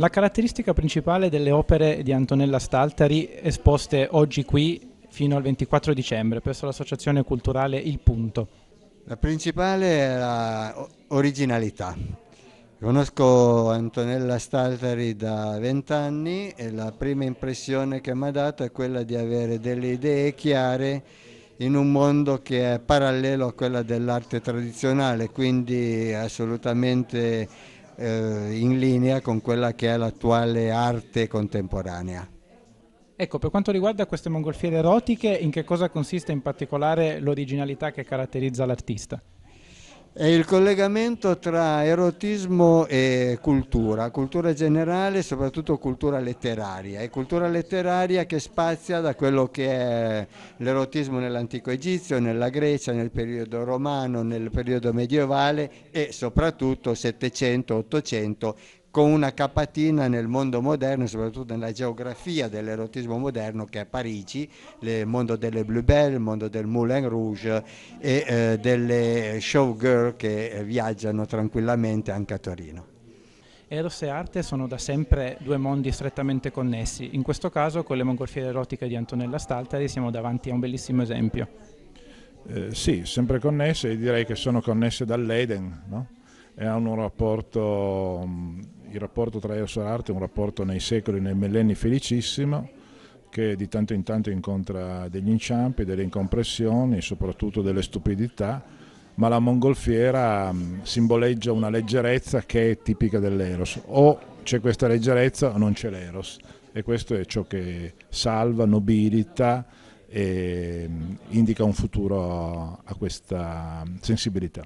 La caratteristica principale delle opere di Antonella Staltari esposte oggi qui fino al 24 dicembre presso l'associazione culturale Il Punto. La principale è la originalità. Conosco Antonella Staltari da vent'anni e la prima impressione che mi ha dato è quella di avere delle idee chiare in un mondo che è parallelo a quello dell'arte tradizionale, quindi assolutamente eh, in linea con quella che è l'attuale arte contemporanea. Ecco, per quanto riguarda queste mongolfiere erotiche, in che cosa consiste in particolare l'originalità che caratterizza l'artista? È il collegamento tra erotismo e cultura, cultura generale, e soprattutto cultura letteraria, e cultura letteraria che spazia da quello che è l'erotismo nell'antico Egizio, nella Grecia, nel periodo romano, nel periodo medievale e soprattutto 700-800 con una capatina nel mondo moderno, soprattutto nella geografia dell'erotismo moderno che è Parigi, il mondo delle Blue Belle, il mondo del Moulin Rouge e eh, delle showgirl che viaggiano tranquillamente anche a Torino. Eros e arte sono da sempre due mondi strettamente connessi, in questo caso con le mongolfiere erotiche di Antonella Staltari siamo davanti a un bellissimo esempio. Eh, sì, sempre connesse e direi che sono connesse dall'Eden, no? e hanno un rapporto mm, il rapporto tra Eros e l'arte è un rapporto nei secoli, nei millenni felicissimo, che di tanto in tanto incontra degli inciampi, delle incompressioni, soprattutto delle stupidità, ma la mongolfiera mm, simboleggia una leggerezza che è tipica dell'Eros. O c'è questa leggerezza o non c'è l'Eros. E questo è ciò che salva, nobilita e mm, indica un futuro a questa mm, sensibilità.